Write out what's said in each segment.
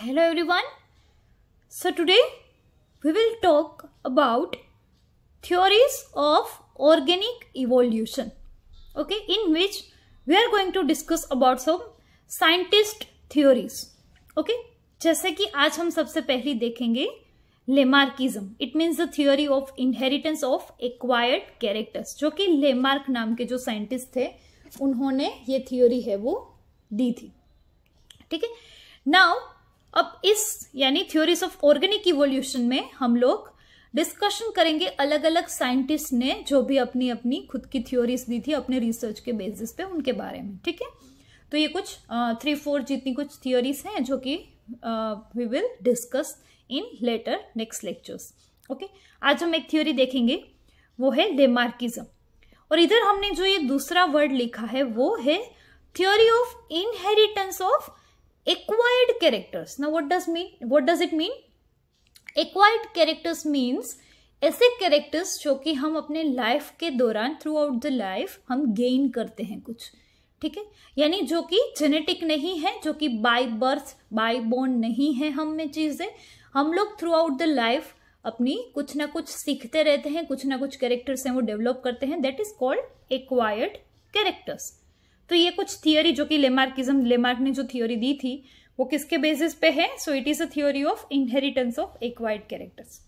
hello everyone so today we will talk about theories of organic evolution okay in which we are going to discuss about some scientist theories okay जैसे कि आज हम सबसे पहले देखेंगे Lamarckism it means the theory of inheritance of acquired characters जो कि Lamarck नाम के जो साइंटिस्ट थे उन्होंने ये थियोरी है वो दी थी ठीक है नाउ अब इस यानी थ्योरीज ऑफ ऑर्गेनिक इवोल्यूशन में हम लोग डिस्कशन करेंगे अलग अलग साइंटिस्ट ने जो भी अपनी अपनी खुद की थ्योरीज दी थी अपने रिसर्च के बेसिस पे उनके बारे में ठीक है तो ये कुछ थ्री फोर जितनी कुछ थियोरीज हैं जो कि we will discuss in later next lectures okay आज हम एक थ्योरी देखेंगे वो है डेमार्किज्म और इधर हमने जो ये दूसरा वर्ड लिखा है वो है theory of inheritance of acquired characters now what does mean what does it mean acquired characters means ऐसे कैरेक्टर्स जो कि हम अपने लाइफ के दौरान थ्रू आउट द लाइफ हम गेन करते हैं कुछ ठीक है यानी जो कि जेनेटिक नहीं है जो कि बाय बर्थ बाय बोन नहीं है हम में चीज़ें हम लोग थ्रू आउट द लाइफ अपनी कुछ ना कुछ सीखते रहते हैं कुछ ना कुछ कैरेक्टर्स हैं वो डेवलप करते हैं that is called acquired characters तो ये कुछ थियोरी जो कि लेमार्किज्म लेमार्क ने जो थियोरी दी थी वो किसके बेसिस पे है so it is a theory of inheritance of acquired characters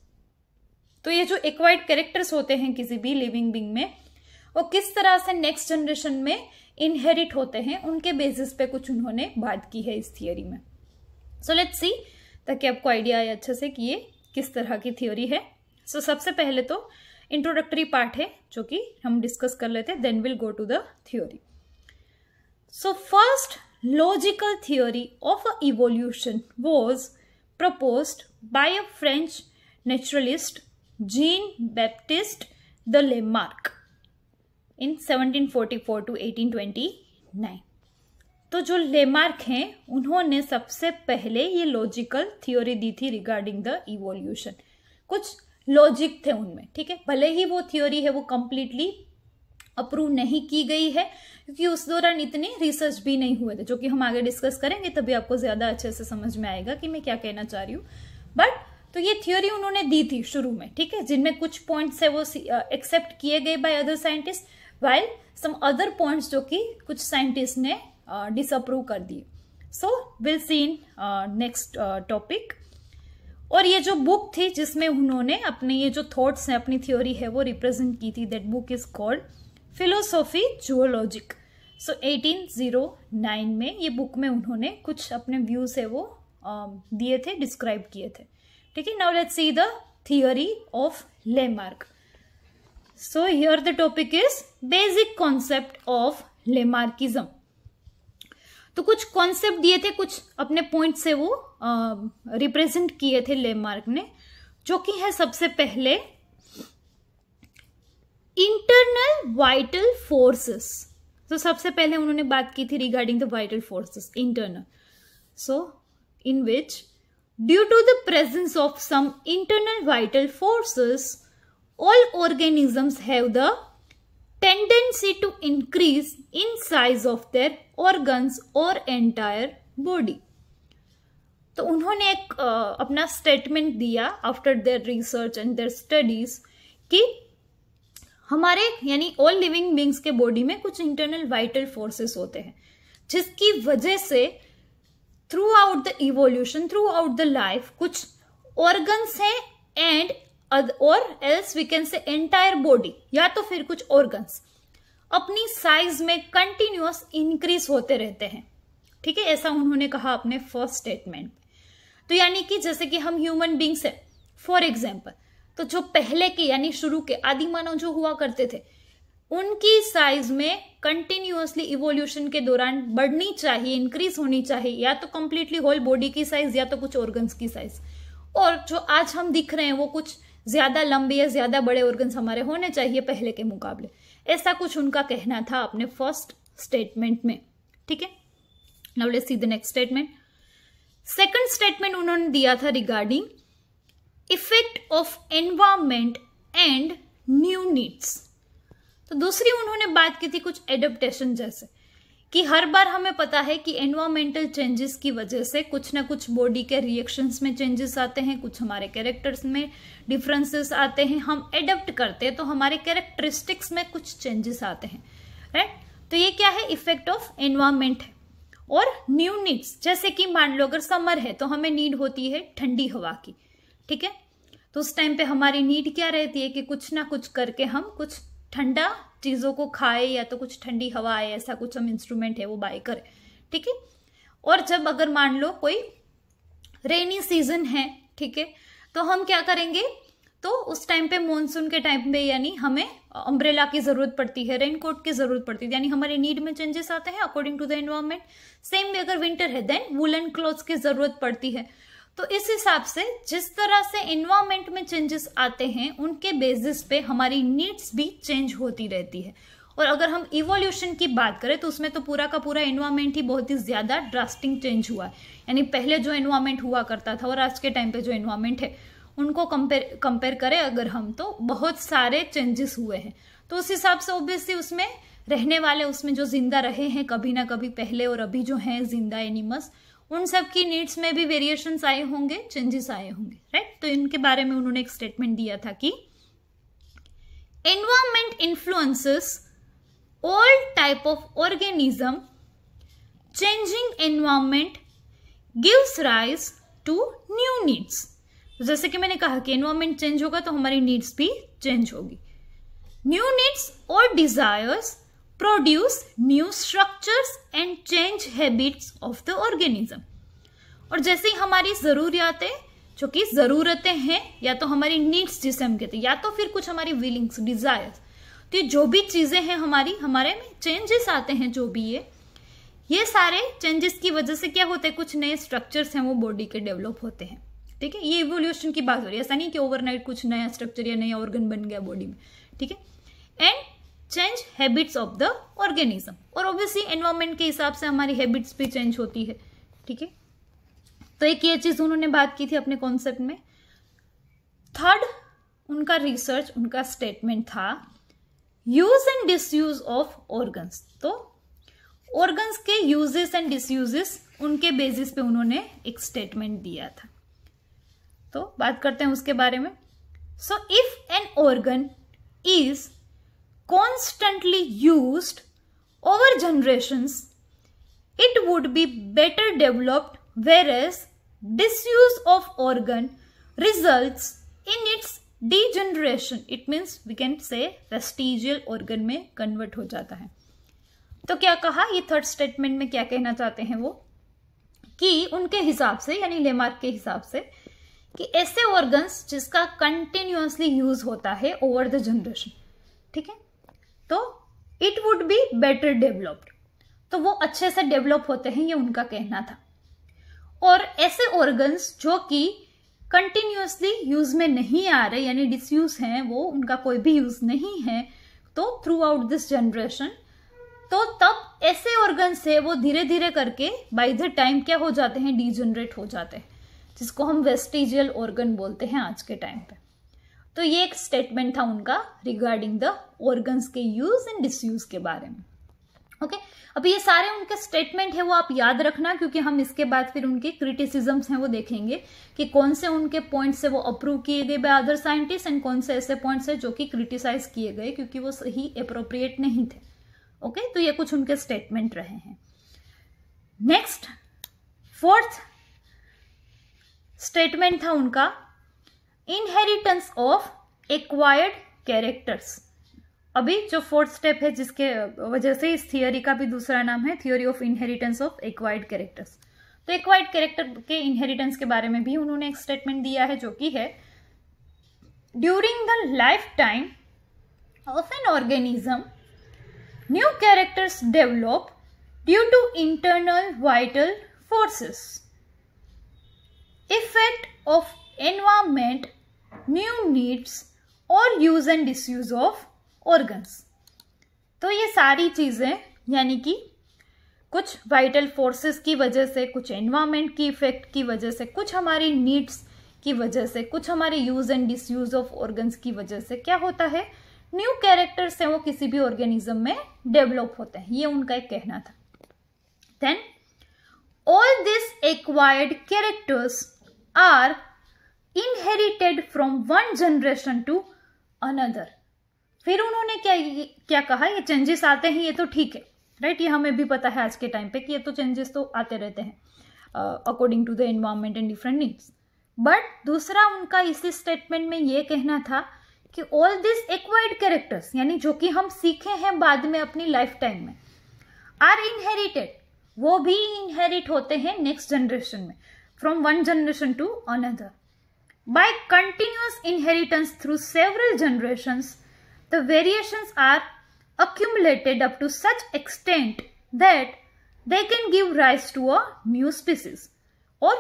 तो ये जो एक्वाइड कैरेक्टर्स होते हैं किसी भी लिविंग बींग में वो किस तरह से नेक्स्ट जनरेशन में इनहेरिट होते हैं उनके बेसिस पे कुछ उन्होंने बात की है इस थियोरी में सो लेट्स सी ताकि आपको आइडिया आए अच्छे से कि ये किस तरह की थियोरी है सो so, सबसे पहले तो इंट्रोडक्टरी पार्ट है जो कि हम डिस्कस कर लेते हैं then will go to the theory so first logical theory of evolution was propose by a French naturalist Jean Baptiste de Lamarck in 1744 forty four to 1829. तो जो लेमार्क हैं उन्होंने सबसे पहले ये लॉजिकल थियोरी दी थी रिगार्डिंग द इवोल्यूशन कुछ लॉजिक थे उनमें ठीक है भले ही वो थियोरी है वो कंप्लीटली अप्रूव नहीं की गई है क्योंकि उस दौरान इतने रिसर्च भी नहीं हुए थे जो कि हम आगे डिस्कस करेंगे तभी आपको ज़्यादा अच्छे से समझ में आएगा कि मैं क्या कहना चाह रही हूँ बट तो ये थ्योरी उन्होंने दी थी शुरू में ठीक है जिनमें कुछ पॉइंट्स है वो एक्सेप्ट किए गए by other scientist while some other points जो कि कुछ साइंटिस्ट ने डिसअप्रूव uh, कर दिए so will seen next topic और ये जो बुक थी जिसमें उन्होंने अपने ये जो थॉट्स हैं अपनी थ्योरी है वो रिप्रेजेंट की थी that book is called philosophy zoologique so 1809 में ये बुक में उन्होंने कुछ अपने व्यू से वो um, दिए थे डिस्क्राइब किए थे ठीक है now let's see the theory of Lamarck so here the topic is basic concept of Lamarckism तो कुछ कॉन्सेप्ट दिए थे कुछ अपने पॉइंट से वो रिप्रेजेंट um, किए थे लेमार्क ने जो कि है सबसे पहले इंटरनल वाइटल फोर्सेस तो सबसे पहले उन्होंने बात की थी regarding the vital forces internal so in which due to the presence of some internal vital forces all organisms have the tendency to increase in size of their organs और entire body तो उन्होंने एक अपना statement दिया after their research and their studies कि हमारे यानी all living beings के बॉडी में कुछ इंटरनल वाइटल फोर्सेस होते हैं जिसकी वजह से throughout the evolution throughout the life कुछ ऑर्गन्स हैं एंड और else we can say entire body या तो फिर कुछ ऑर्गन्स अपनी साइज में कंटिन्यूस इंक्रीज होते रहते हैं ठीक है ऐसा उन्होंने कहा अपने फर्स्ट स्टेटमेंट तो यानी कि जैसे कि हम ह्यूमन बींग्स हैं फॉर एग्जाम्पल तो जो पहले के यानी शुरू के आदि मानव जो हुआ करते थे उनकी साइज में कंटिन्यूअसली इवोल्यूशन के दौरान बढ़नी चाहिए इंक्रीज होनी चाहिए या तो कंप्लीटली होल बॉडी की साइज या तो कुछ ऑर्गन्स की साइज और जो आज हम दिख रहे हैं वो कुछ ज्यादा लंबे या ज्यादा बड़े ऑर्गन्स हमारे होने चाहिए पहले के मुकाबले ऐसा कुछ उनका कहना था अपने फर्स्ट स्टेटमेंट में ठीक है now let's see the next statement second statement उन्होंने दिया था regarding effect of environment and new needs तो दूसरी उन्होंने बात की थी कुछ एडप्टेशन जैसे कि हर बार हमें पता है कि एनवायरमेंटल चेंजेस की वजह से कुछ ना कुछ बॉडी के रिएक्शंस में चेंजेस आते हैं कुछ हमारे कैरेक्टर्स में डिफरेंसेस आते हैं हम एडप्ट करते हैं तो हमारे कैरेक्टरिस्टिक्स में कुछ चेंजेस आते हैं राइट तो ये क्या है इफेक्ट ऑफ एनवायरमेंट है और न्यू नीड्स जैसे कि मान लो अगर समर है तो हमें नीड होती है ठंडी हवा की ठीक है तो उस टाइम पे हमारी नीड क्या रहती है कि कुछ ना कुछ करके हम कुछ ठंडा चीज़ों को खाए या तो कुछ ठंडी हवा आए ऐसा कुछ हम इंस्ट्रूमेंट है वो बाय करें ठीक है और जब अगर मान लो कोई रेनी सीजन है ठीक है तो हम क्या करेंगे तो उस टाइम पे मॉनसून के टाइम पे यानी हमें अम्ब्रेला की ज़रूरत पड़ती है रेनकोट की ज़रूरत पड़ती है यानी हमारे नीड में चेंजेस आते हैं according to the environment same way अगर विंटर है देन वुलन क्लोथ्स की ज़रूरत पड़ती है तो इस हिसाब से जिस तरह से इन्वायरमेंट में चेंजेस आते हैं उनके बेसिस पे हमारी नीड्स भी चेंज होती रहती है और अगर हम इवोल्यूशन की बात करें तो उसमें तो पूरा का पूरा इन्वायरमेंट ही बहुत ही ज़्यादा ड्रास्टिंग चेंज हुआ है यानी पहले जो इन्वायरमेंट हुआ करता था और आज के टाइम पे जो इन्वायरमेंट है उनको कंपेयर कंपेयर करें अगर हम तो बहुत सारे चेंजेस हुए हैं तो उस हिसाब से ओब्वियसली उसमें रहने वाले उसमें जो जिंदा रहे हैं कभी ना कभी पहले और अभी जो हैं जिंदा एनिमल्स उन सब की नीड्स में भी वेरिएशंस आए होंगे चेंजेस आए होंगे राइट तो इनके बारे में उन्होंने एक स्टेटमेंट दिया था कि environment influences all type of organism changing environment gives rise to new needs जैसे कि मैंने कहा कि एनवायरमेंट चेंज होगा तो हमारी नीड्स भी चेंज होगी न्यू नीड्स और desires produce new structures and change habits of the organism. और जैसे ही हमारी ज़रूरियातें जो कि ज़रूरतें हैं या तो हमारी नीड्स जिसे हम कहते हैं या तो फिर कुछ हमारी विलिंग्स डिज़ायर्स तो ये जो भी चीज़ें हैं हमारी हमारे में चेंजेस आते हैं जो भी ये ये सारे चेंजेस की वजह से क्या होते हैं कुछ नए स्ट्रक्चर्स हैं वो बॉडी के डेवलप होते हैं ठीक है ये इवोल्यूशन की बात हो रही है ऐसा नहीं कि ओवरनाइट कुछ नया स्ट्रक्चर या नया ऑर्गन बन गया बॉडी में ठीक है and change habits of the organism और ऑब्वियसली एनवायरमेंट के हिसाब से हमारी हैबिट्स भी चेंज होती है ठीक है तो एक ये चीज़ उन्होंने बात की थी अपने कॉन्सेप्ट में थर्ड उनका रिसर्च उनका स्टेटमेंट था use and disuse of organs तो ऑर्गन्स के यूजेस एंड डिसयूजेस उनके बेसिस पे उन्होंने एक स्टेटमेंट दिया था तो बात करते हैं उसके बारे में so if an organ is constantly used over generations, it would be better developed whereas disuse of organ results in its degeneration. It means we can say vestigial organ mein convert ho jata hai to kya kaha ye third statement mein kya kehna chahte hain wo ki unke hisab se yani lemark ke hisab se कि ऐसे organs जिसका continuously use होता है over the generation ठीक है तो it would be better developed तो वो अच्छे से डेवलप होते हैं ये उनका कहना था और ऐसे ऑर्गन्स जो कि कंटिन्यूसली यूज में नहीं आ रहे यानी डिसयूज हैं वो उनका कोई भी यूज नहीं है तो थ्रू आउट दिस जनरेशन तो तब ऐसे ऑर्गन्स है वो धीरे धीरे करके बाई द टाइम क्या हो जाते हैं डिजनरेट हो जाते हैं जिसको हम वेस्टिजियल ऑर्गन बोलते हैं आज के टाइम पे तो ये एक स्टेटमेंट था उनका रिगार्डिंग द ऑर्गन्स के यूज एंड डिसयूज के बारे में ओके okay? ये सारे उनके स्टेटमेंट है वो आप याद रखना क्योंकि हम इसके बाद फिर उनके क्रिटिसिजम्स हैं वो देखेंगे कि कौन से उनके पॉइंट है वो अप्रूव किए गए बाय अदर साइंटिस्ट एंड कौन से ऐसे पॉइंट्स है जो कि क्रिटिसाइज किए गए क्योंकि वो सही अप्रोप्रिएट नहीं थे ओके okay? तो ये कुछ उनके स्टेटमेंट रहे हैं नेक्स्ट फोर्थ स्टेटमेंट था उनका इनहेरिटेंस ऑफ एक्वायर्ड कैरेक्टर्स अभी जो फोर्थ स्टेप है जिसके वजह से इस थियोरी का भी दूसरा नाम है theory of inheritance of acquired characters तो एक्वायर्ड कैरेक्टर के इनहेरिटेंस के बारे में भी उन्होंने एक स्टेटमेंट दिया है जो कि है during the life time of an organism new characters develop due to internal vital forces effect of environment new needs और use and disuse of organs तो ये सारी चीज़ें यानी कि कुछ वाइटल फोर्सेस की वजह से कुछ एनवायरमेंट की इफ़ेक्ट की वजह से कुछ हमारी नीड्स की वजह से कुछ हमारे use and disuse of organs की वजह से क्या होता है न्यू कैरेक्टर्स हैं वो किसी भी ऑर्गेनिज्म में डेवलप होते हैं ये उनका एक कहना था then all this acquired characters are inherited from one generation to another फिर उन्होंने क्या क्या कहा ये चेंजेस आते हैं ये तो ठीक है राइट ये हमें भी पता है आज के टाइम पे कि ये तो चेंजेस तो आते रहते हैं according to the environment and different needs but दूसरा उनका इसी स्टेटमेंट में ये कहना था कि ऑल दिस एक्वाइर्ड कैरेक्टर्स यानी जो कि हम सीखे हैं बाद में अपनी लाइफ टाइम में आर इनहेरिटेड वो भी इनहेरिट होते हैं नेक्स्ट जनरेशन में from one generation to another By continuous inheritance through several generations, the variations are accumulated up to such extent that they can give rise to a new species. or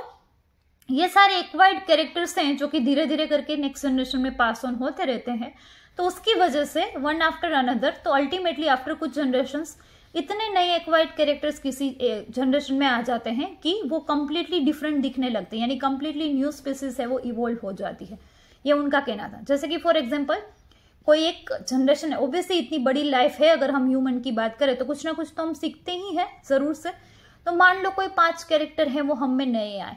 ये सारे acquired characters हैं जो कि धीरे धीरे करके next generation में pass on होते रहते हैं तो उसकी वजह से वन आफ्टर अनदर तो अल्टीमेटली आफ्टर कुछ जनरेशंस इतने नए एक्वाइट कैरेक्टर्स किसी जनरेशन में आ जाते हैं कि वो कम्प्लीटली डिफरेंट दिखने लगते हैं यानी कम्प्लीटली न्यू स्पेसिस है वो इवोल्व हो जाती है ये उनका कहना था जैसे कि फॉर एग्जाम्पल कोई एक जनरेशन है ओब्वियसली इतनी बड़ी लाइफ है अगर हम ह्यूमन की बात करें तो कुछ ना कुछ तो हम सीखते ही हैं ज़रूर से तो मान लो कोई पांच कैरेक्टर है वो हम में नए आए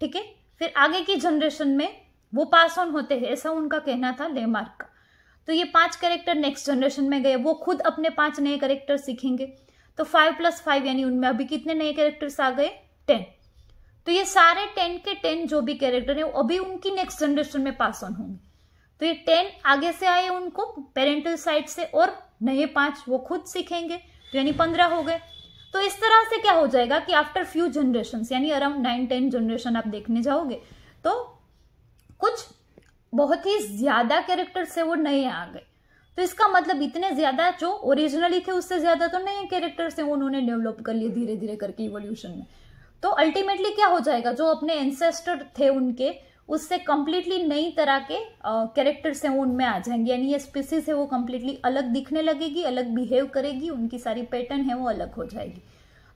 ठीक है फिर आगे की जनरेशन में वो पास ऑन होते हैं ऐसा उनका कहना था लेमार्क का तो ये पांच करेक्टर नेक्स्ट जनरेशन में गए वो खुद अपने पांच नए करेक्टर सीखेंगे तो फाइव प्लस फाइव यानी उनमें अभी कितने नए करेक्टर्स आ गए टेन तो ये सारे टेन के टेन जो भी कैरेक्टर वो अभी उनकी नेक्स्ट जनरेशन में पास ऑन होंगे तो ये टेन आगे से आए उनको पेरेंटल साइड से और नए पांच वो खुद सीखेंगे तो यानी पंद्रह हो गए तो इस तरह से क्या हो जाएगा कि आफ्टर फ्यू जनरेशन यानी अराउंड नाइन टेन जनरेशन आप देखने जाओगे तो कुछ बहुत ही ज्यादा कैरेक्टर से वो नए आ गए तो इसका मतलब इतने ज्यादा जो ओरिजिनली थे उससे ज्यादा तो नए कैरेक्टर से उन्होंने डेवलप कर लिए धीरे धीरे करके इवोल्यूशन में तो अल्टीमेटली क्या हो जाएगा जो अपने एंसेस्टर थे उनके उससे कम्प्लीटली नई तरह के कैरेक्टर्स हैं उनमें आ जाएंगे यानी ये स्पीसीज है वो कम्प्लीटली अलग दिखने लगेगी अलग बिहेव करेगी उनकी सारी पैटर्न है वो अलग हो जाएगी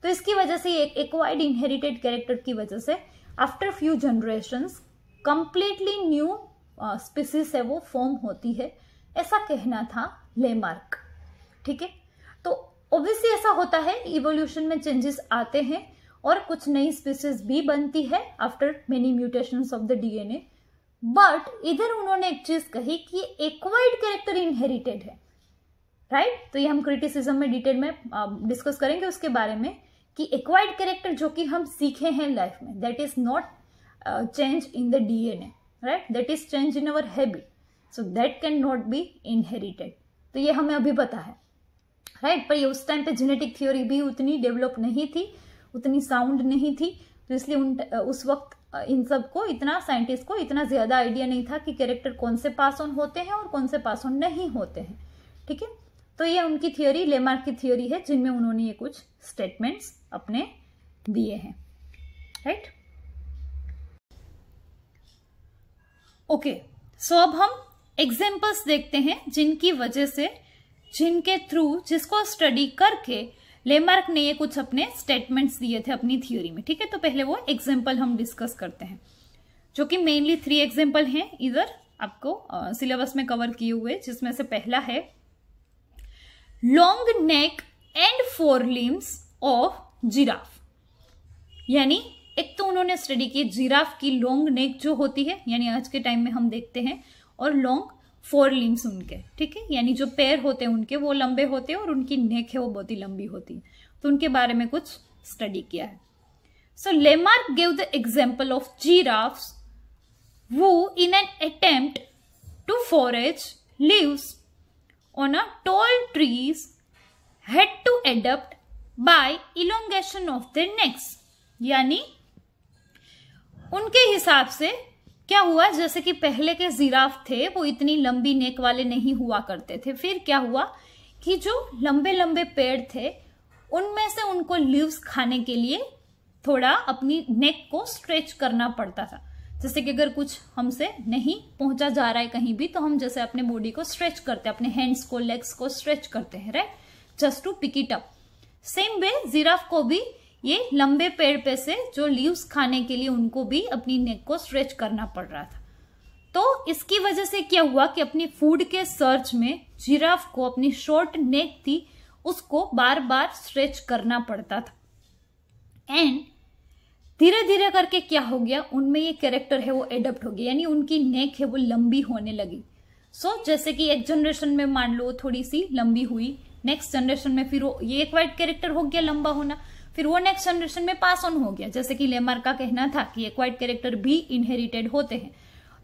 तो इसकी वजह से एक एक्वाइड इनहेरिटेड कैरेक्टर की वजह से after few generation completely new species है वो फॉर्म होती है ऐसा कहना था लेमार्क ठीक है तो ओबियसली ऐसा होता है इवोल्यूशन में चेंजेस आते हैं और कुछ नई स्पीसीज भी बनती है after many mutation of the DNA but इधर उन्होंने एक चीज कही कि एक्वाइड कैरेक्टर इनहेरिटेड है राइट right? तो ये हम क्रिटिसिज्म में डिटेल में डिस्कस करेंगे उसके बारे में कि एक्वाइड कैरेक्टर जो कि हम सीखे हैं लाइफ में that is not change in the DNA right that is change in our habit so that can not be inherited तो ये हमें अभी पता है राइट right? पर ये उस टाइम पे जेनेटिक थ्योरी भी उतनी डेवलप नहीं थी उतनी साउंड नहीं थी तो इसलिए उन उस वक्त इन सब को इतना साइंटिस्ट को इतना ज़्यादा आइडिया नहीं था कि कैरेक्टर कौन से पास ऑन होते हैं और कौन से पास ऑन नहीं होते हैं ठीक है तो ये उनकी थियोरी लेमार्क की थियोरी है जिनमें उन्होंने ये कुछ स्टेटमेंट्स अपने दिए हैं राइट right? ओके सो अब हम एग्जाम्पल्स देखते हैं जिनकी वजह से जिनके थ्रू जिसको स्टडी करके लेमार्क ने ये कुछ अपने स्टेटमेंट्स दिए थे अपनी थियोरी में ठीक है तो पहले वो एग्जाम्पल हम डिस्कस करते हैं जो कि मेनली थ्री एग्जाम्पल हैं इधर आपको सिलेबस uh, में कवर किए हुए जिसमें से पहला है long neck and four limbs of giraffe यानी एक तो उन्होंने स्टडी की जिराफ की लॉन्ग नेक जो होती है यानी आज के टाइम में हम देखते हैं और लॉन्ग फोर लिम्स उनके ठीक है यानी जो पैर होते हैं उनके वो लंबे होते हैं और उनकी नेक है वो बहुत ही लंबी होती है तो उनके बारे में कुछ स्टडी किया है so Lamarck give the example of giraffes वो in an attempt to forage leaves on a tall trees had to adapt by elongation of the necks यानी उनके हिसाब से क्या हुआ जैसे कि पहले के जीराफ थे वो इतनी लंबी नेक वाले नहीं हुआ करते थे फिर क्या हुआ कि जो लंबे लंबे पेड़ थे उनमें से उनको लीव्स खाने के लिए थोड़ा अपनी नेक को स्ट्रेच करना पड़ता था जैसे कि अगर कुछ हमसे नहीं पहुंचा जा रहा है कहीं भी तो हम जैसे अपने बॉडी को स्ट्रेच करते हैं अपने हैंड्स को लेग्स को स्ट्रेच करते हैं right just to pick it up same way giraffe को भी ये लंबे पेड़ पे से जो लीव्स खाने के लिए उनको भी अपनी नेक को स्ट्रेच करना पड़ रहा था तो इसकी वजह से क्या हुआ कि अपनी फूड के सर्च में जिराफ को अपनी शॉर्ट नेक थी उसको बार बार स्ट्रेच करना पड़ता था एंड धीरे धीरे करके क्या हो गया उनमें ये कैरेक्टर है वो एडप्ट हो गया यानी उनकी नेक है वो लंबी होने लगी सो so, जैसे कि एक जनरेशन में मान लो थोड़ी सी लंबी हुई नेक्स्ट जनरेशन में फिर ये एक वाइट कैरेक्टर हो गया लंबा होना फिर वो नेक्स्ट जनरेशन में पास ऑन हो गया जैसे कि लेमार का कहना था कि एक्वाइड कैरेक्टर भी इनहेरिटेड होते हैं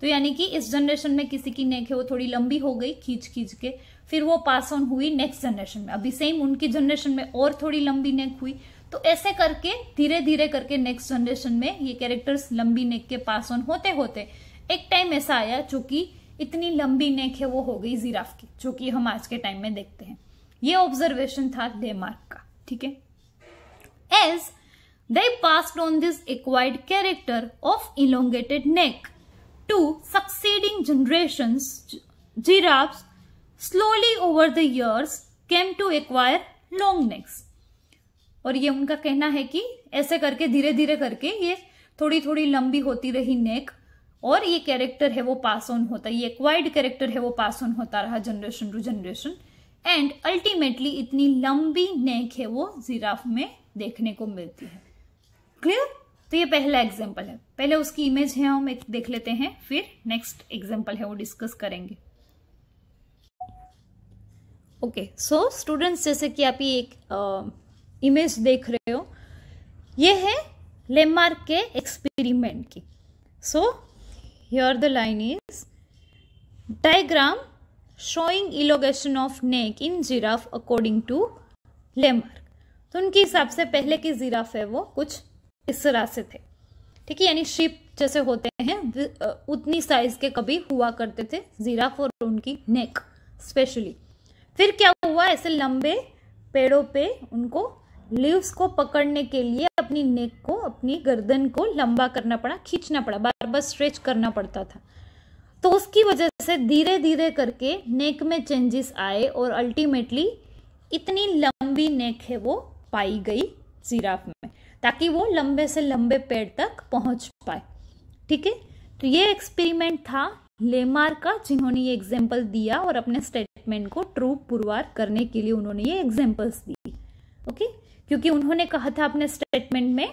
तो यानी कि इस जनरेशन में किसी की नेक है वो थोड़ी लंबी हो गई खींच खींच के फिर वो पास ऑन हुई नेक्स्ट जनरेशन में अभी सेम उनकी जनरेशन में और थोड़ी लंबी नेक हुई तो ऐसे करके धीरे धीरे करके नेक्स्ट जनरेशन में ये कैरेक्टर्स लंबी नेक के पास ऑन होते होते एक टाइम ऐसा आया जो कि इतनी लंबी नेक है वो हो गई जीराफ की जो कि हम आज के टाइम में देखते हैं ये ऑब्जर्वेशन था डेमार्क का ठीक है as they passed on this acquired character of elongated neck to succeeding generations. Giraffes slowly over the years came to acquire long necks. और ये उनका कहना है कि ऐसे करके धीरे धीरे करके ये थोड़ी थोड़ी लंबी होती रही नेक और ये कैरेक्टर है वो पास ऑन होता ये एक्वाइड कैरेक्टर है वो पास ऑन होता रहा generation to generation and ultimately इतनी लंबी नेक है वो जिराफ में देखने को मिलती है क्लियर तो ये पहला एग्जाम्पल है पहले उसकी इमेज है हम एक देख लेते हैं फिर नेक्स्ट एग्जाम्पल है वो डिस्कस करेंगे ओके सो स्टूडेंट्स जैसे कि आप ये एक इमेज uh, देख रहे हो ये है लेमार्क के एक्सपेरिमेंट की so here the line is diagram showing elongation of neck in giraffe according to Lamarck तो उनके हिसाब से पहले के जीराफ है वो कुछ इस तरह से थे ठीक है यानी शिप जैसे होते हैं उतनी साइज के कभी हुआ करते थे जीराफ और उनकी नेक स्पेशली फिर क्या हुआ ऐसे लंबे पेड़ों पे उनको लीव्स को पकड़ने के लिए अपनी नेक को अपनी गर्दन को लंबा करना पड़ा खींचना पड़ा बार बार स्ट्रेच करना पड़ता था तो उसकी वजह से धीरे धीरे करके नेक में चेंजेस आए और अल्टीमेटली इतनी लंबी नेक है वो पाई गई जीराफ में ताकि वो लंबे से लंबे पेड़ तक पहुंच पाए ठीक है तो ये एक्सपेरिमेंट था लेमार का जिन्होंने ये एग्जाम्पल दिया और अपने स्टेटमेंट को ट्रू पुरवार करने के लिए उन्होंने ये एग्जाम्पल्स दी ओके क्योंकि उन्होंने कहा था अपने स्टेटमेंट में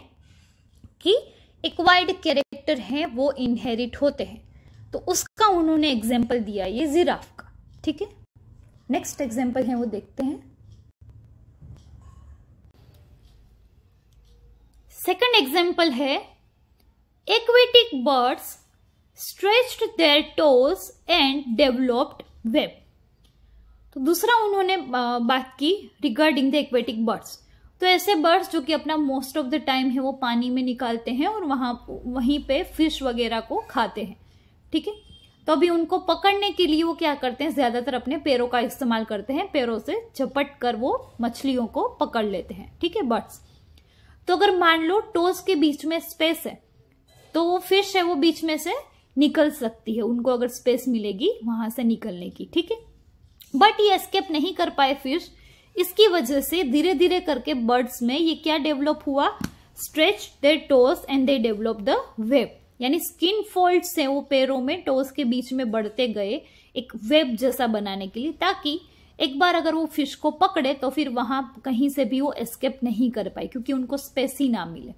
कि एक्वायर्ड कैरेक्टर है वो इनहेरिट होते हैं तो उसका उन्होंने एग्जाम्पल दिया ये जीराफ का ठीक है नेक्स्ट एग्जाम्पल है वो देखते हैं सेकंड एग्जाम्पल है aquatic birds stretched their toes and developed web तो दूसरा उन्होंने बात की रिगार्डिंग द एक्वेटिक बर्ड्स तो ऐसे बर्ड्स जो कि अपना मोस्ट ऑफ द टाइम है वो पानी में निकालते हैं और वहाँ वहीं पे फिश वगैरह को खाते हैं ठीक है तो अभी उनको पकड़ने के लिए वो क्या करते हैं ज़्यादातर अपने पैरों का इस्तेमाल करते हैं पैरों से झपट कर वो मछलियों को पकड़ लेते हैं ठीक है बर्ड्स तो अगर मान लो टोज के बीच में स्पेस है तो वो फिश है वो बीच में से निकल सकती है उनको अगर स्पेस मिलेगी वहां से निकलने की ठीक है बट ये एस्केप नहीं कर पाए फिश इसकी वजह से धीरे धीरे करके बर्ड्स में ये क्या डेवलप हुआ stretch they toes and they develop the web यानी स्किन फोल्ड से वो पैरों में टोस के बीच में बढ़ते गए एक वेब जैसा बनाने के लिए ताकि एक बार अगर वो फिश को पकड़े तो फिर वहाँ कहीं से भी वो एस्केप नहीं कर पाए क्योंकि उनको स्पेस ही ना मिले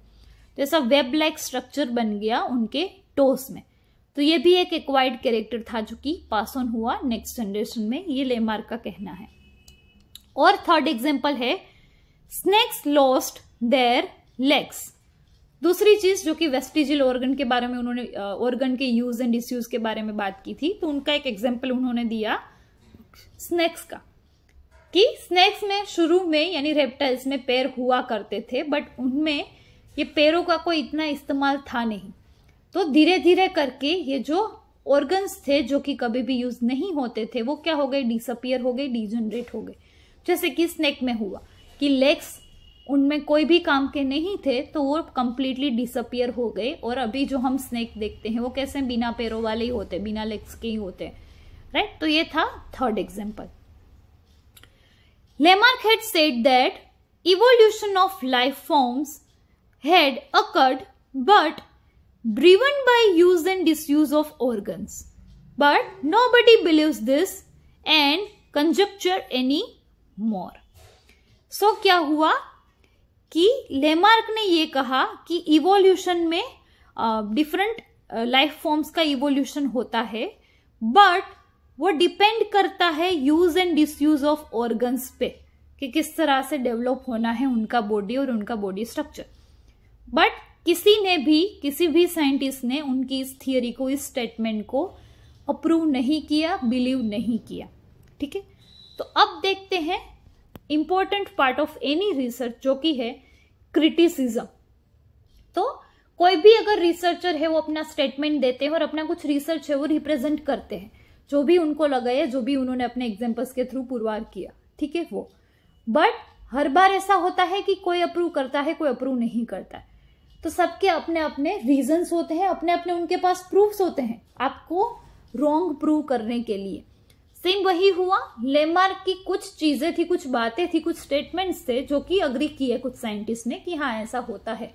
तो ऐसा वेब लाइक स्ट्रक्चर बन गया उनके टोस में तो ये भी एक एक्वाइड कैरेक्टर था जो कि पास ऑन हुआ नेक्स्ट जनरेशन में ये लेमार्क का कहना है और थर्ड एग्जाम्पल है स्नेक्स लॉस्ट देर लेग्स दूसरी चीज जो कि वेस्टिजियल ऑर्गन के बारे में उन्होंने ऑर्गन के यूज एंड डिसयूज के बारे में बात की थी तो उनका एक एग्जाम्पल उन्होंने दिया स्नेक्स का कि स्नैक्स में शुरू में यानी रेप्टाइल्स में पैर हुआ करते थे बट उनमें ये पैरों का कोई इतना इस्तेमाल था नहीं तो धीरे धीरे करके ये जो ऑर्गन्स थे जो कि कभी भी यूज़ नहीं होते थे वो क्या हो गए डिसअपियर हो गए डिजनरेट हो गए जैसे कि स्नेक में हुआ कि लेग्स उनमें कोई भी काम के नहीं थे तो वो कम्प्लीटली डिसअपियर हो गए और अभी जो हम स्नेक देखते हैं वो कैसे बिना पैरों वाले ही होते बिना लेग्स के ही होते राइट तो ये था third example Lamarck had said that evolution of life forms had occurred but driven by use and disuse of organs. But nobody believes this and conjecture any more. So kya hua ki हुआ ne ye kaha ki evolution mein uh, different uh, life forms ka evolution hota hai but वो depend करता है use and disuse of organs पे कि किस तरह से develop होना है उनका बॉडी और उनका बॉडी स्ट्रक्चर बट किसी ने भी किसी भी साइंटिस्ट ने उनकी इस थियोरी को इस स्टेटमेंट को अप्रूव नहीं किया बिलीव नहीं किया ठीक है तो अब देखते हैं important part of any research जो कि है क्रिटिसिज्म तो कोई भी अगर रिसर्चर है वो अपना स्टेटमेंट देते हैं और अपना कुछ रिसर्च है वो रिप्रेजेंट करते हैं जो भी उनको लगाया जो भी उन्होंने अपने एग्जाम्पल्स के थ्रू पुरवार किया ठीक है वो बट हर बार ऐसा होता है कि कोई अप्रूव करता है कोई अप्रूव नहीं करता है तो सबके अपने अपने रीजंस होते हैं अपने अपने उनके पास प्रूफ्स होते हैं आपको रॉन्ग प्रूव करने के लिए सेम वही हुआ लेमार्क की कुछ चीजें थी कुछ बातें थी कुछ स्टेटमेंट्स थे जो कि अग्री किए कुछ साइंटिस्ट ने कि हाँ ऐसा होता है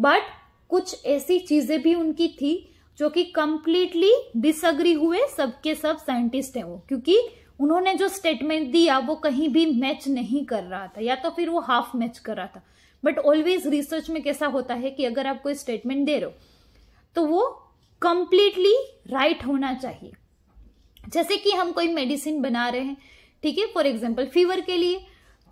बट कुछ ऐसी चीजें भी उनकी थी जो कि कंप्लीटली डिसअग्री हुए सबके सब साइंटिस्ट हैं वो क्योंकि उन्होंने जो स्टेटमेंट दिया वो कहीं भी मैच नहीं कर रहा था या तो फिर वो हाफ मैच कर रहा था बट ऑलवेज रिसर्च में कैसा होता है कि अगर आप कोई स्टेटमेंट दे रहे हो तो वो कंप्लीटली राइट right होना चाहिए जैसे कि हम कोई मेडिसिन बना रहे हैं ठीक है फॉर एग्जाम्पल फीवर के लिए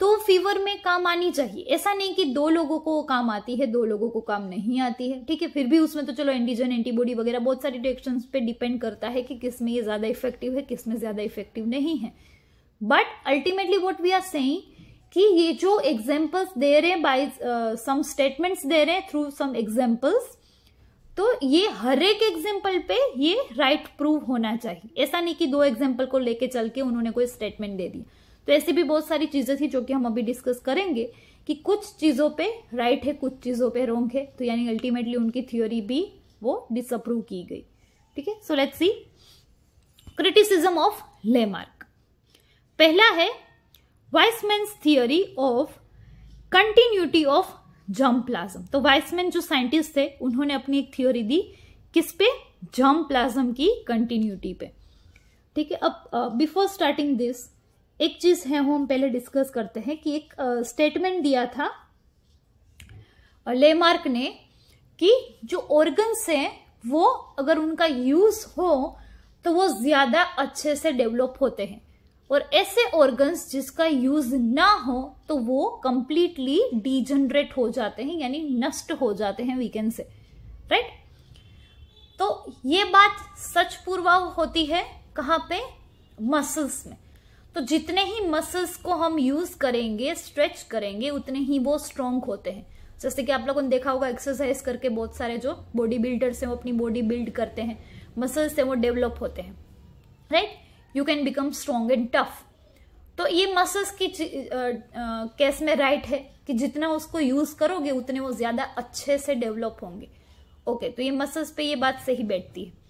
तो फीवर में काम आनी चाहिए ऐसा नहीं कि दो लोगों को काम आती है दो लोगों को काम नहीं आती है ठीक है फिर भी उसमें तो चलो एंटीजन एंटीबॉडी वगैरह बहुत सारी रिएक्शन पे डिपेंड करता है कि किस में ये ज़्यादा इफेक्टिव है किस में ज़्यादा इफेक्टिव नहीं है but ultimately what we are same कि ये जो एग्जाम्पल्स दे रहे हैं बाई सम स्टेटमेंट्स दे रहे हैं थ्रू सम एग्जाम्पल्स तो ये हर एक एग्जाम्पल पे ये राइट right प्रूव होना चाहिए ऐसा नहीं कि दो एग्जाम्पल को लेके चल के उन्होंने कोई स्टेटमेंट दे दिया तो ऐसी भी बहुत सारी चीज़ें थी जो कि हम अभी डिस्कस करेंगे कि कुछ चीज़ों पे राइट है कुछ चीज़ों पे रॉन्ग है तो यानी अल्टीमेटली उनकी थ्योरी भी वो डिसअप्रूव की गई ठीक है so let's see criticism of Lamarck पहला है Weismann theory of continuity of germ plasm तो वाइसमैन जो साइंटिस्ट थे उन्होंने अपनी एक थ्योरी दी किस पे जम प्लाज्म की कंटिन्यूटी पे ठीक है अब बिफोर स्टार्टिंग दिस एक चीज है वो हम पहले डिस्कस करते हैं कि एक स्टेटमेंट दिया था लेमार्क ने कि जो ऑर्गन्स हैं वो अगर उनका यूज हो तो वो ज्यादा अच्छे से डेवलप होते हैं और ऐसे ऑर्गन्स जिसका यूज ना हो तो वो कंप्लीटली डिजनरेट हो जाते हैं यानी नष्ट हो जाते हैं वीकेंड से राइट तो ये बात सच पूर्वा होती है कहाँ पे मसल्स में तो जितने ही मसल्स को हम यूज करेंगे स्ट्रेच करेंगे उतने ही वो स्ट्रांग होते हैं जैसे कि आप लोगों ने देखा होगा एक्सरसाइज करके बहुत सारे जो बॉडी बिल्डर्स हैं वो अपनी बॉडी बिल्ड करते हैं मसल्स हैं वो डेवलप होते हैं right you can become strong and tough तो ये मसल्स की केस में राइट है कि जितना उसको यूज करोगे उतने वो ज्यादा अच्छे से डेवलप होंगे ओके okay, तो ये मसल्स पे ये बात सही बैठती है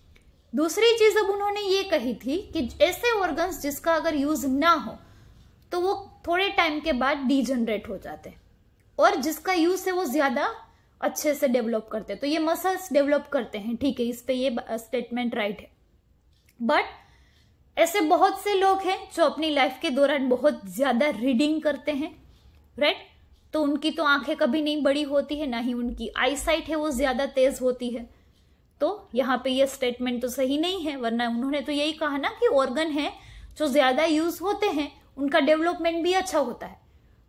दूसरी चीज अब उन्होंने ये कही थी कि ऐसे ऑर्गन्स जिसका अगर यूज ना हो तो वो थोड़े टाइम के बाद डीजनरेट हो जाते हैं और जिसका यूज है वो ज्यादा अच्छे से डेवलप करते हैं तो ये मसल्स डेवलप करते हैं ठीक है इस पे ये स्टेटमेंट राइट है बट ऐसे बहुत से लोग हैं जो अपनी लाइफ के दौरान बहुत ज्यादा रीडिंग करते हैं राइट तो उनकी तो आंखें कभी नहीं बड़ी होती है ना ही उनकी आईसाइट है वो ज्यादा तेज होती है तो यहाँ पे ये स्टेटमेंट तो सही नहीं है वरना उन्होंने तो यही कहा ना कि ऑर्गन है जो ज़्यादा यूज होते हैं उनका डेवलपमेंट भी अच्छा होता है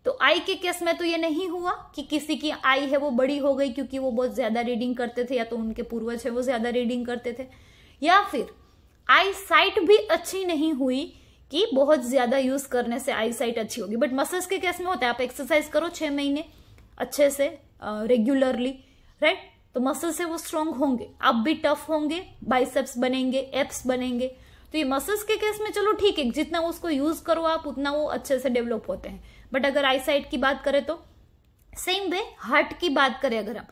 तो आई के केस में तो ये नहीं हुआ कि किसी की आई है वो बड़ी हो गई क्योंकि वो बहुत ज़्यादा रीडिंग करते थे या तो उनके पूर्वज है वो ज़्यादा रीडिंग करते थे या फिर आई साइट भी अच्छी नहीं हुई कि बहुत ज़्यादा यूज़ करने से आई साइट अच्छी होगी बट मसल्स के केस में होता है आप एक्सरसाइज करो छः महीने अच्छे से रेगुलरली राइट तो मसल से वो स्ट्रांग होंगे आप भी टफ होंगे बाइसेप्स बनेंगे एप्स बनेंगे तो ये मसल्स के केस में चलो ठीक है जितना उसको यूज करो आप उतना वो अच्छे से डेवलप होते हैं बट अगर आईसाइट की बात करें तो सेम वे हार्ट की बात करें अगर हम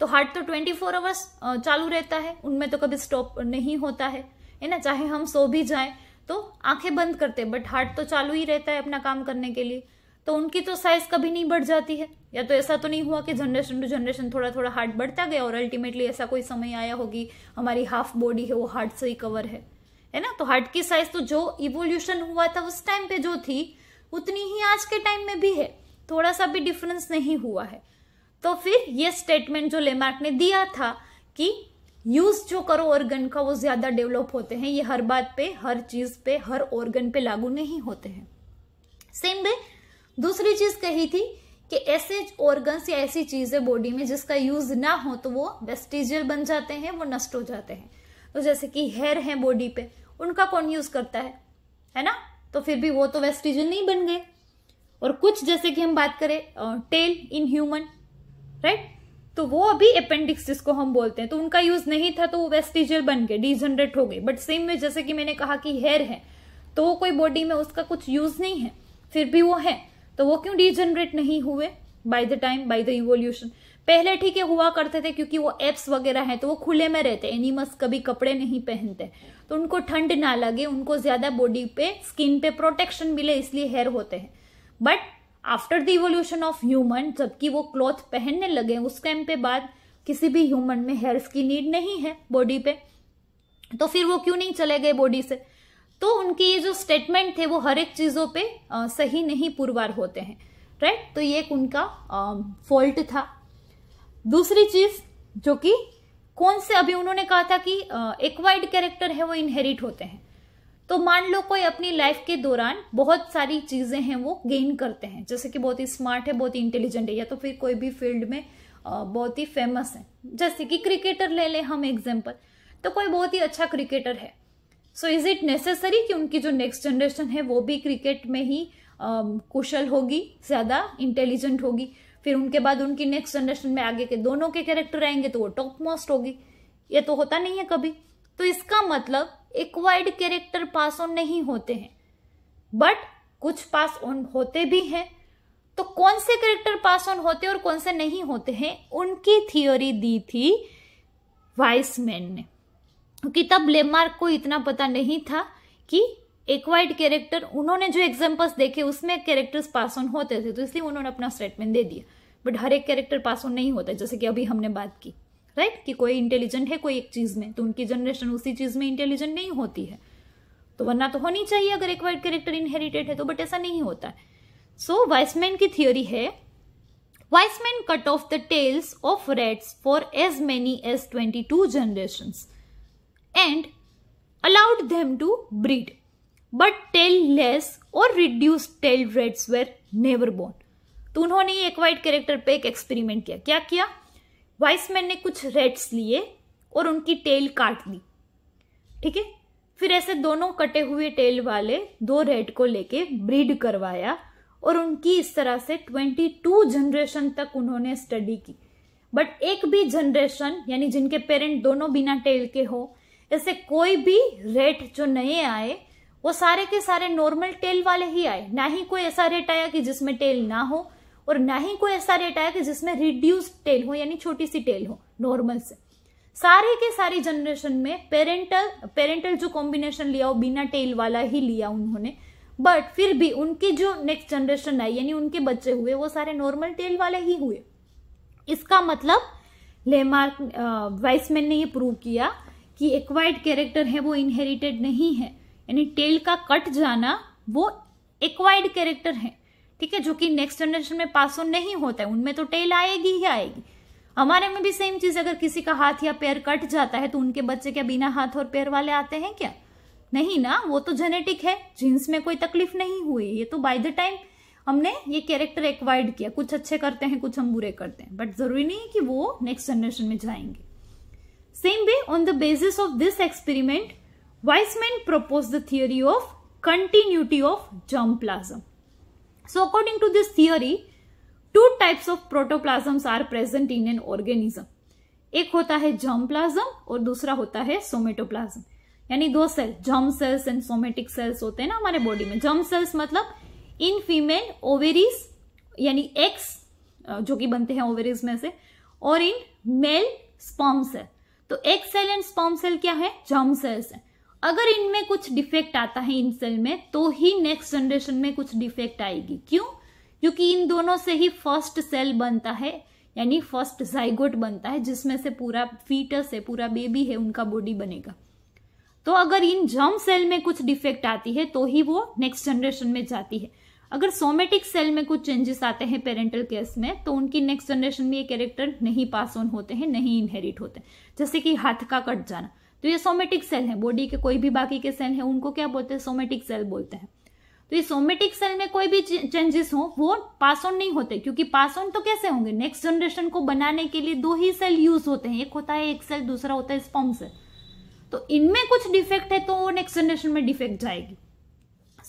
तो हार्ट तो 24 फोर आवर्स चालू रहता है उनमें तो कभी स्टॉप नहीं होता है है ना चाहे हम सो भी जाएं तो आंखें बंद करते बट हार्ट तो चालू ही रहता है अपना काम करने के लिए तो उनकी तो साइज कभी नहीं बढ़ जाती है या तो ऐसा तो नहीं हुआ कि जनरेशन टू जनरेशन थोड़ा थोड़ा हार्ट बढ़ता गया और अल्टीमेटली ऐसा कोई समय आया होगी हमारी हाफ बॉडी है वो हार्ट से ही कवर है है ना तो हार्ट की साइज तो जो इवोल्यूशन हुआ था उस टाइम पे जो थी उतनी ही आज के टाइम में भी है थोड़ा सा भी डिफरेंस नहीं हुआ है तो फिर ये स्टेटमेंट जो लेमार्क ने दिया था कि यूज जो करो ऑर्गन का वो ज्यादा डेवलप होते हैं ये हर बात पे हर चीज पे हर ऑर्गन पे लागू नहीं होते हैं सेम वे दूसरी चीज कही थी कि ऐसे ऑर्गन्स या ऐसी चीजें बॉडी में जिसका यूज ना हो तो वो वेस्टिजियल बन जाते हैं वो नष्ट हो जाते हैं तो जैसे कि हेयर है बॉडी पे उनका कौन यूज करता है है ना तो फिर भी वो तो वेस्टिजियल नहीं बन गए और कुछ जैसे कि हम बात करें टेल इन ह्यूमन राइट तो वो अभी अपेंडिक्स जिसको हम बोलते हैं तो उनका यूज नहीं था तो वो वेस्टिजियल बन गए डिजनरेट हो गए बट सेम में जैसे कि मैंने कहा कि हेयर है तो वो कोई बॉडी में उसका कुछ यूज नहीं है फिर भी वो है तो वो क्यों डिजनरेट नहीं हुए by the time by the evolution पहले ठीक है हुआ करते थे क्योंकि वो एप्स वगैरह हैं तो वो खुले में रहते एनिमल्स कभी कपड़े नहीं पहनते तो उनको ठंड ना लगे उनको ज़्यादा बॉडी पे स्किन पे प्रोटेक्शन मिले इसलिए हेयर होते हैं but after the evolution of human जबकि वो क्लॉथ पहनने लगे उस टाइम पे बाद किसी भी ह्यूमन में हेयर्स की नीड नहीं है बॉडी पे तो फिर वो क्यों नहीं चले गए बॉडी से तो उनके ये जो स्टेटमेंट थे वो हर एक चीज़ों पे आ, सही नहीं पुरवार होते हैं राइट तो ये एक उनका फॉल्ट था दूसरी चीज़ जो कि कौन से अभी उन्होंने कहा था कि एक्वाइड कैरेक्टर है वो इनहेरिट होते हैं तो मान लो कोई अपनी लाइफ के दौरान बहुत सारी चीज़ें हैं वो गेन करते हैं जैसे कि बहुत ही स्मार्ट है बहुत ही इंटेलिजेंट है या तो फिर कोई भी फील्ड में बहुत ही फेमस है जैसे कि क्रिकेटर ले ले हम एग्जाम्पल तो कोई बहुत ही अच्छा क्रिकेटर है सो इज़ इट नेसेसरी कि उनकी जो नेक्स्ट जनरेशन है वो भी क्रिकेट में ही um, कुशल होगी ज़्यादा इंटेलिजेंट होगी फिर उनके बाद उनकी नेक्स्ट जनरेशन में आगे के दोनों के कैरेक्टर आएंगे तो वो टॉप मोस्ट होगी ये तो होता नहीं है कभी तो इसका मतलब एक्वायर्ड कैरेक्टर पास ऑन नहीं होते हैं बट कुछ पास ऑन होते भी हैं तो कौन से कैरेक्टर पास ऑन होते और कौन से नहीं होते हैं उनकी थियोरी दी थी वाइसमैन ने क्योंकि तब लेमार्क को इतना पता नहीं था कि एक्वाइड कैरेक्टर उन्होंने जो एग्जाम्पल्स देखे उसमें कैरेक्टर्स पास ऑन होते थे तो इसलिए उन्होंने अपना स्टेटमेंट दे दिया बट हर एक कैरेक्टर पास ऑन नहीं होता जैसे कि अभी हमने बात की राइट right? कि कोई इंटेलिजेंट है कोई एक चीज़ में तो उनकी जनरेशन उसी चीज़ में इंटेलिजेंट नहीं होती है तो वरना तो होनी चाहिए अगर एक्वाइड कैरेक्टर इनहेरिटेड है तो बट ऐसा नहीं होता है सो so, वाइसमैन की थियोरी है Weismann cut off the tails of rats for as many as twenty two generations and allowed to breed but tailless और reduce tail rats were never born तो उन्होंने ये acquired character पे एक experiment किया क्या किया वाइसमैन ने कुछ रेड्स लिए और उनकी टेल काट ली ठीक है फिर ऐसे दोनों कटे हुए टेल वाले दो रेड को लेके ब्रीड करवाया और उनकी इस तरह से 22 जनरेशन तक उन्होंने स्टडी की बट एक भी जनरेशन यानी जिनके पेरेंट दोनों बिना टेल के हो इससे कोई भी रेट जो नए आए वो सारे के सारे नॉर्मल टेल वाले ही आए ना ही कोई ऐसा रेट आया कि जिसमें टेल ना हो और ना ही कोई ऐसा रेट आया कि जिसमें रिड्यूस टेल हो यानी छोटी सी टेल हो नॉर्मल से सारे के सारे जनरेशन में पेरेंटल पेरेंटल जो कॉम्बिनेशन लिया हो बिना टेल वाला ही लिया उन्होंने बट फिर भी उनकी जो नेक्स्ट जनरेशन आई यानी उनके बच्चे हुए वो सारे नॉर्मल टेल वाले ही हुए इसका मतलब लेमार्क वाइसमैन ने ये प्रूव किया कि एक्वाइड कैरेक्टर है वो इनहेरिटेड नहीं है यानी टेल का कट जाना वो एक्वाइड कैरेक्टर है ठीक है जो कि नेक्स्ट जनरेशन में पास ऑन नहीं होता है उनमें तो टेल आएगी ही आएगी हमारे में भी सेम चीज अगर किसी का हाथ या पैर कट जाता है तो उनके बच्चे क्या बिना हाथ और पैर वाले आते हैं क्या नहीं ना वो तो जेनेटिक है जीन्स में कोई तकलीफ नहीं हुई ये तो बाय द टाइम हमने ये कैरेक्टर एक्वाइड किया कुछ अच्छे करते हैं कुछ हम बुरे करते हैं बट जरूरी नहीं है कि वो नेक्स्ट जनरेशन में जाएंगे Same way, on the basis of this experiment, Weismann proposed the theory of continuity of germplasm. So according to this theory, two types of protoplasms are present in an organism. एक होता है germplasm और दूसरा होता है somatoplasm यानी दो cell germ cells and somatic cells होते हैं ना हमारे बॉडी में जर्म सेल्स मतलब इन फीमेल ओवेरीज यानी एक्स जो कि बनते हैं ओवेरीज में से और इन मेल स्पर्म सेल तो एक सेल एंड स्पॉम सेल क्या है जर्म सेल्स है अगर इनमें कुछ डिफेक्ट आता है इन सेल में तो ही नेक्स्ट जनरेशन में कुछ डिफेक्ट आएगी क्यों क्योंकि इन दोनों से ही फर्स्ट सेल बनता है यानी फर्स्ट जाइगोट बनता है जिसमें से पूरा फीटस है पूरा बेबी है उनका बॉडी बनेगा तो अगर इन जर्म सेल में कुछ डिफेक्ट आती है तो ही वो नेक्स्ट जनरेशन में जाती है अगर सोमेटिक सेल में कुछ चेंजेस आते हैं पेरेंटल केस में तो उनकी नेक्स्ट जनरेशन में ये कैरेक्टर नहीं पास ऑन होते हैं नहीं इनहेरिट होते जैसे कि हाथ का कट जाना तो ये सोमेटिक सेल है बॉडी के कोई भी बाकी के सेल हैं उनको क्या बोलते हैं सोमेटिक सेल बोलते हैं तो ये सोमेटिक सेल में कोई भी चेंजेस हो वो पास ऑन नहीं होते क्योंकि पास ऑन तो कैसे होंगे नेक्स्ट जनरेशन को बनाने के लिए दो ही सेल यूज होते हैं एक होता है एक सेल दूसरा होता है स्पॉम सेल तो इनमें कुछ डिफेक्ट है तो वो नेक्स्ट जनरेशन में डिफेक्ट जाएगी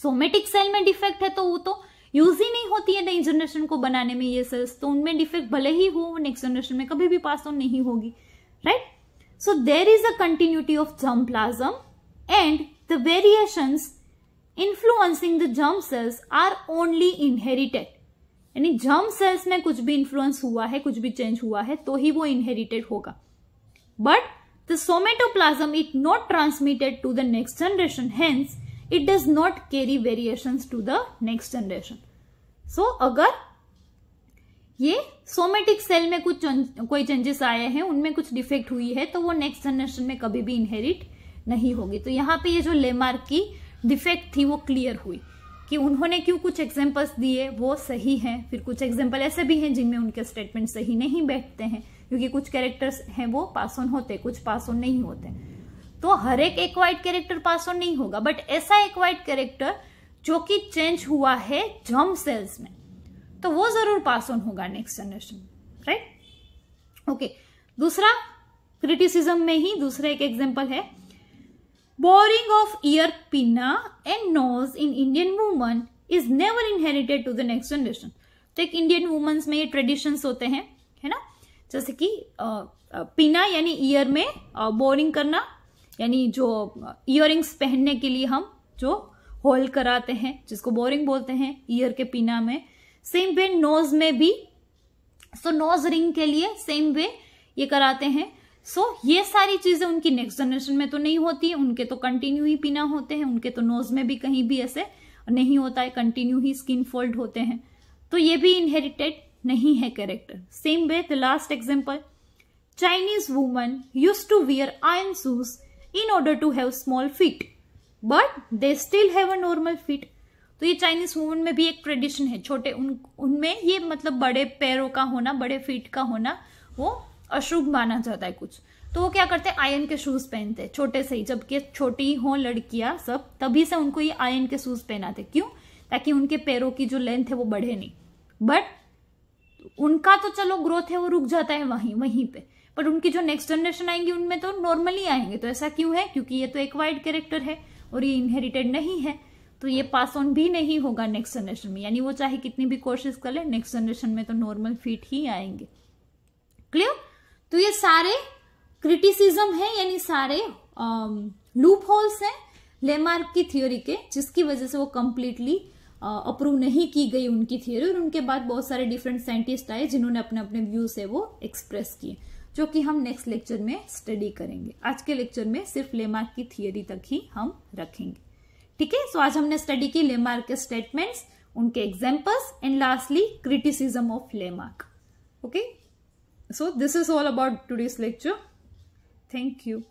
सोमेटिक सेल में डिफेक्ट है तो वो तो यूज ही नहीं होती है नई जनरेशन को बनाने में ये सेल्स तो उनमें डिफेक्ट भले ही हो नेक्स्ट जनरेशन में कभी भी पास ऑन नहीं होगी right so there is a continuity of germ plasm and the variation influencing the germ cells are only inherited यानी जम सेल्स में कुछ भी इन्फ्लुएंस हुआ है कुछ भी चेंज हुआ है तो ही वो इनहेरिटेड होगा but the somatoplasm it not transmitted to the next generation hence it does not carry variation to the next generation so अगर ये सोमेटिक सेल में कुछ कोई चेंजेस आए हैं उनमें कुछ डिफेक्ट हुई है तो वो नेक्स्ट जनरेशन में कभी भी इनहेरिट नहीं होगी तो यहाँ पे ये जो लेमार्क की डिफेक्ट थी वो क्लियर हुई कि उन्होंने क्यों कुछ एग्जाम्पल्स दिए वो सही हैं फिर कुछ एग्जाम्पल ऐसे भी हैं जिनमें उनके स्टेटमेंट सही नहीं बैठते हैं क्योंकि कुछ कैरेक्टर्स हैं वो पास ऑन होते कुछ पास ऑन नहीं होते तो हर एक वाइट कैरेक्टर पास ऑन नहीं होगा बट ऐसा एक वाइट कैरेक्टर जो कि चेंज हुआ है जम सेल्स में तो वो जरूर पास ऑन होगा नेक्स्ट जनरेशन राइट ओके दूसरा क्रिटिसिज्म में ही दूसरा एक एग्जाम्पल है boring of ear pinna and nose in Indian woman is never inherited to the next generation तो एक इंडियन वुमेन्स में ये ट्रेडिशंस होते हैं है ना जैसे कि पिना यानी ईयर में बोरिंग करना यानी जो ईयरिंग्स पहनने के लिए हम जो होल कराते हैं जिसको बोरिंग बोलते हैं ईयर के पीना में सेम वे नोज में भी सो नोज रिंग के लिए सेम वे ये कराते हैं सो so, ये सारी चीजें उनकी नेक्स्ट जनरेशन में तो नहीं होती है उनके तो कंटिन्यू ही पीना होते हैं उनके तो नोज में भी कहीं भी ऐसे नहीं होता है कंटिन्यू ही स्किन फोल्ड होते हैं तो ये भी इनहेरिटेड नहीं है character same way the last example Chinese woman use to wear iron shoes in order to have small feet but they still have a normal feet तो ये चाइनीज वुमेन में भी एक ट्रेडिशन है छोटे उन उनमें ये मतलब बड़े पैरों का होना बड़े फीट का होना वो अशुभ माना जाता है कुछ तो वो क्या करते हैं आयन के शूज पहनते हैं छोटे से ही जबकि छोटी हो लड़कियां सब तभी से उनको ये आयन के शूज पहनाते क्यों ताकि उनके पैरों की जो लेंथ है वो बढ़े नहीं बट उनका तो चलो ग्रोथ है वो रुक जाता है वहीं वहीं पे पर उनकी जो नेक्स्ट जनरेशन आएंगी उनमें तो नॉर्मली आएंगे तो ऐसा क्यों है क्योंकि ये तो एक वाइड कैरेक्टर है और ये इनहेरिटेड नहीं है तो ये पास ऑन भी नहीं होगा नेक्स्ट जनरेशन में यानी वो चाहे कितनी भी कोशिश कर ले नेक्स्ट जनरेशन में तो नॉर्मल फिट ही आएंगे क्लियर तो ये सारे क्रिटिसिज्म है यानी सारे लूप um, होल्स हैं लेमार्क की थियोरी के जिसकी वजह से वो कंप्लीटली अप्रूव uh, नहीं की गई उनकी थियोरी और उनके बाद बहुत सारे डिफरेंट साइंटिस्ट आए जिन्होंने अपने अपने व्यूज है वो एक्सप्रेस किए जो कि हम नेक्स्ट लेक्चर में स्टडी करेंगे आज के लेक्चर में सिर्फ लेमार्क की थियोरी तक ही हम रखेंगे ठीक है सो आज हमने स्टडी की लेमार्क के स्टेटमेंट्स उनके examples and lastly criticism of Lamarck okay so this is all about today's lecture thank you